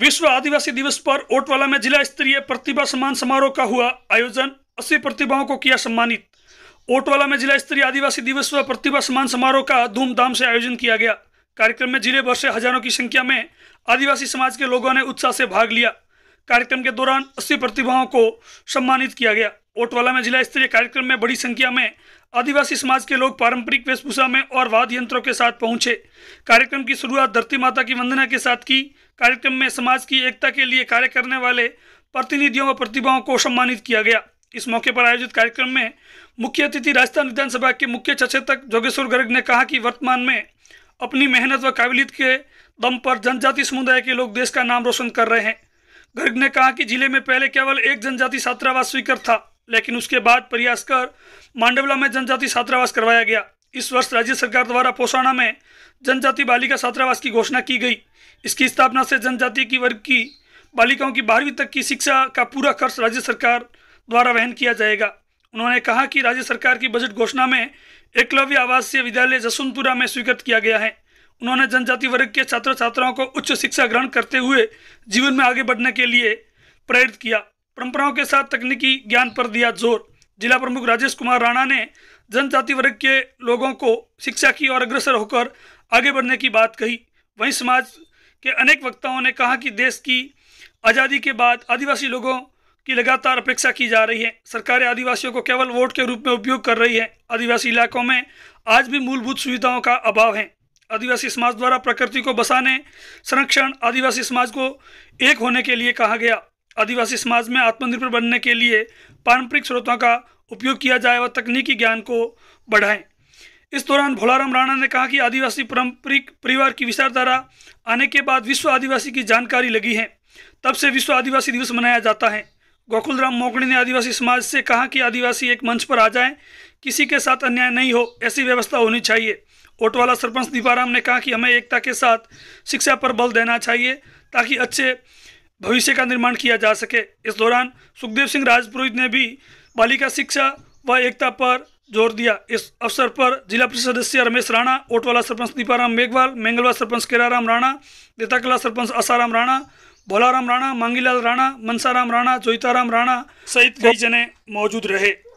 विश्व आदिवासी दिवस पर ओटवाला में जिला स्तरीय प्रतिभा सम्मान समारोह का हुआ आयोजन अस्सी प्रतिभाओं को किया सम्मानित ओटवाला में जिला स्तरीय आदिवासी दिवस व प्रतिभा सम्मान समारोह का धूमधाम से आयोजन किया गया कार्यक्रम में जिले भर से हजारों की संख्या में आदिवासी समाज के लोगों ने उत्साह से भाग लिया कार्यक्रम के दौरान अस्सी प्रतिभाओं को सम्मानित किया गया ओटवाला में जिला स्तरीय कार्यक्रम में बड़ी संख्या में आदिवासी समाज के लोग पारंपरिक वेशभूषा में और वाद यंत्रों के साथ पहुंचे कार्यक्रम की शुरुआत धरती माता की वंदना के साथ की कार्यक्रम में समाज की एकता के लिए कार्य करने वाले प्रतिनिधियों व प्रतिभाओं को सम्मानित किया गया इस मौके पर आयोजित कार्यक्रम में मुख्य अतिथि राजस्थान विधानसभा के मुख्य सचेतक जोगेश्वर गर्ग ने कहा कि वर्तमान में अपनी मेहनत व काबिलियत के दम पर जनजाति समुदाय के लोग देश का नाम रोशन कर रहे हैं गर्ग ने कहा कि जिले में पहले केवल एक जनजाति छात्रावास स्वीकृत था लेकिन उसके बाद प्रयास कर मांडवला में जनजाति छात्रावास करवाया गया इस वर्ष राज्य सरकार द्वारा पोषाणा में जनजाति बालिका छात्रावास की घोषणा की गई इसकी स्थापना से जनजाति की वर्ग की बालिकाओं की बारहवीं तक की शिक्षा का पूरा खर्च राज्य सरकार द्वारा वहन किया जाएगा उन्होंने कहा कि राज्य सरकार की बजट घोषणा में एकलव्य आवासीय विद्यालय जसुनपुरा में स्वीकृत किया गया है उन्होंने जनजाति वर्ग के छात्र छात्राओं को उच्च शिक्षा ग्रहण करते हुए जीवन में आगे बढ़ने के लिए प्रेरित किया परंपराओं के साथ तकनीकी ज्ञान पर दिया जोर जिला प्रमुख राजेश कुमार राणा ने जनजाति वर्ग के लोगों को शिक्षा की ओर अग्रसर होकर आगे बढ़ने की बात कही वहीं समाज के अनेक वक्ताओं ने कहा कि देश की आज़ादी के बाद आदिवासी लोगों की लगातार अपेक्षा की जा रही है सरकारें आदिवासियों को केवल वोट के रूप में उपयोग कर रही है आदिवासी इलाकों में आज भी मूलभूत सुविधाओं का अभाव है आदिवासी समाज द्वारा प्रकृति को बसाने संरक्षण आदिवासी समाज को एक होने के लिए कहा गया आदिवासी समाज में आत्मनिर्भर बनने के लिए पारंपरिक स्रोतों का उपयोग किया जाए व तकनीकी ज्ञान को बढ़ाएं इस दौरान भोलाराम राणा ने कहा कि आदिवासी पारंपरिक परिवार की विचारधारा आने के बाद विश्व आदिवासी की जानकारी लगी है तब से विश्व आदिवासी दिवस मनाया जाता है गोकुलराम मोगड़ी ने आदिवासी समाज से कहा कि आदिवासी एक मंच पर आ जाएं किसी के साथ अन्याय नहीं हो ऐसी व्यवस्था होनी चाहिए ओटवाला सरपंच दीपाराम ने कहा कि हमें एकता के साथ शिक्षा पर बल देना चाहिए ताकि अच्छे भविष्य का निर्माण किया जा सके इस दौरान सुखदेव सिंह राजपुरोहित ने भी बालिका शिक्षा व एकता पर जोर दिया इस अवसर पर जिला परिषद सदस्य रमेश राणा ओटवाला सरपंच दीपाराम मेघवाल मेंगलवा सरपंच केराराम राणा देताकला सरपंच आसाराम राणा भोलाराम राणा मांगीलाल राणा मनसाराम राणा जोईताराम राणा सहित कई जने मौजूद रहे